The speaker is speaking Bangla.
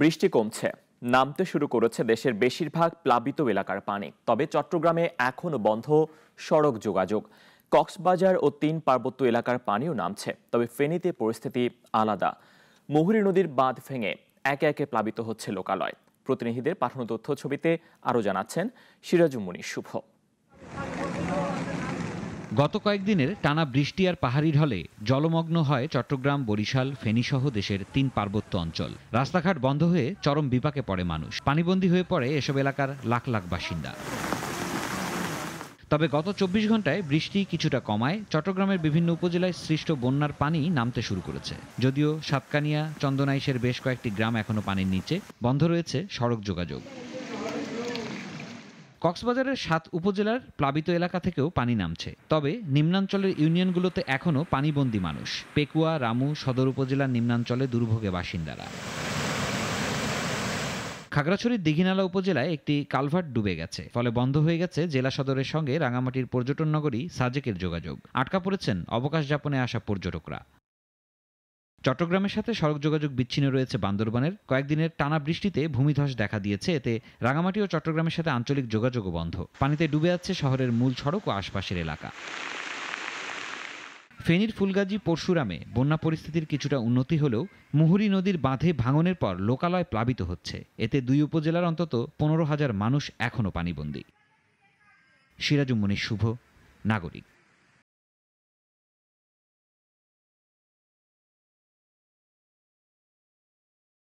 বৃষ্টি কমছে নামতে শুরু করেছে দেশের বেশিরভাগ প্লাবিত এলাকার পানি তবে চট্টগ্রামে এখনও বন্ধ সড়ক যোগাযোগ কক্সবাজার ও তিন পার্বত্য এলাকার পানিও নামছে তবে ফেনীতে পরিস্থিতি আলাদা মুহুরী নদীর বাঁধ ভেঙে একে একে প্লাবিত হচ্ছে লোকালয় প্রতিনিধিদের পাঠানো তথ্য ছবিতে আরও জানাচ্ছেন সিরাজুমনি শুভ গত কয়েকদিনের টানা বৃষ্টি আর পাহাড়ি ঢলে জলমগ্ন হয় চট্টগ্রাম বরিশাল ফেনীসহ দেশের তিন পার্বত্য অঞ্চল রাস্তাঘাট বন্ধ হয়ে চরম বিপাকে পড়ে মানুষ পানিবন্দী হয়ে পড়ে এসব এলাকার লাখ লাখ বাসিন্দা তবে গত চব্বিশ ঘন্টায় বৃষ্টি কিছুটা কমায় চট্টগ্রামের বিভিন্ন উপজেলায় সৃষ্ট বন্যার পানি নামতে শুরু করেছে যদিও সাতকানিয়া চন্দনাইশের বেশ কয়েকটি গ্রাম এখনও পানির নিচে বন্ধ রয়েছে সড়ক যোগাযোগ কক্সবাজারের সাত উপজেলার প্লাবিত এলাকা থেকেও পানি নামছে তবে নিম্নাঞ্চলের ইউনিয়নগুলোতে এখনও পানিবন্দী মানুষ পেকুয়া রামু সদর উপজেলার নিম্নাঞ্চলে দুর্ভোগে বাসিন্দারা খাগড়াছড়ির দিঘিনালা উপজেলায় একটি কালভার্ট ডুবে গেছে ফলে বন্ধ হয়ে গেছে জেলা সদরের সঙ্গে রাঙামাটির পর্যটন নগরী সাজেকের যোগাযোগ আটকা পড়েছেন অবকাশ যাপনে আসা পর্যটকরা চট্টগ্রামের সাথে সড়ক যোগাযোগ বিচ্ছিন্ন রয়েছে বান্দরবানের কয়েকদিনের টানা বৃষ্টিতে ভূমিধ্বস দেখা দিয়েছে এতে রাঙামাটি ও চট্টগ্রামের সাথে আঞ্চলিক যোগাযোগও বন্ধ পানিতে ডুবে যাচ্ছে শহরের মূল সড়ক ও আশপাশের এলাকা ফেনীর ফুলগাজী পরশুরামে বন্যা পরিস্থিতির কিছুটা উন্নতি হলেও মুহুরী নদীর বাঁধে ভাঙনের পর লোকালয় প্লাবিত হচ্ছে এতে দুই উপজেলার অন্তত পনেরো হাজার মানুষ এখনও পানিবন্দী সিরাজুমনি শুভ নাগরিক